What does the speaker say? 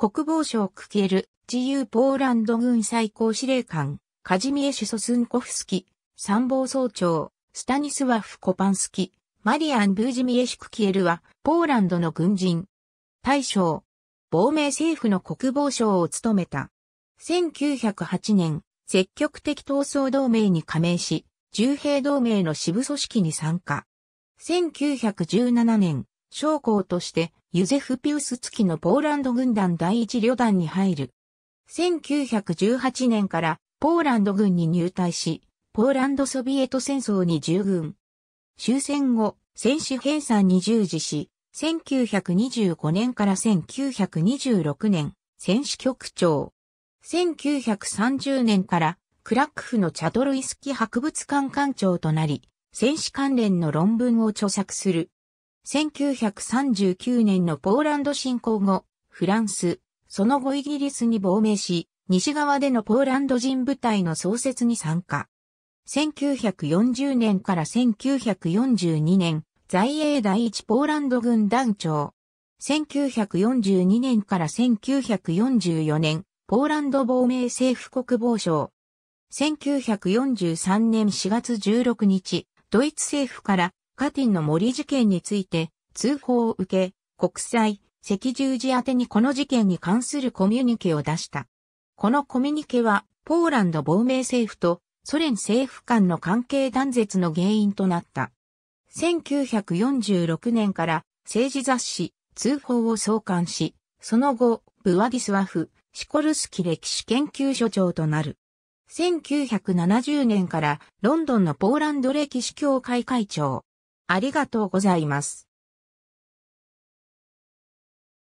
国防省クケル、自由ポーランド軍最高司令官、カジミエシュソスンコフスキ、参謀総長、スタニスワフ・コパンスキ、マリアン・ブージミエシュクキエルは、ポーランドの軍人。大将、亡命政府の国防省を務めた。1908年、積極的闘争同盟に加盟し、重兵同盟の支部組織に参加。1917年、将校としてユゼフ・ピウスツキのポーランド軍団第一旅団に入る。1918年からポーランド軍に入隊し、ポーランドソビエト戦争に従軍。終戦後、戦士編纂に従事し、1925年から1926年、戦士局長。1930年からクラックフのチャトルイスキ博物館館長となり、戦士関連の論文を著作する。1939年のポーランド侵攻後、フランス、その後イギリスに亡命し、西側でのポーランド人部隊の創設に参加。1940年から1942年、在英第一ポーランド軍団長。1942年から1944年、ポーランド亡命政府国防省。1943年4月16日、ドイツ政府からカティンの森事件について通報を受け、国際赤十字宛てにこの事件に関するコミュニケを出した。このコミュニケは、ポーランド亡命政府とソ連政府間の関係断絶の原因となった。1946年から政治雑誌通報を創刊し、その後、ブワディスワフ、シコルスキ歴史研究所長となる。1970年からロンドンのポーランド歴史協会会長、ありがとうございます。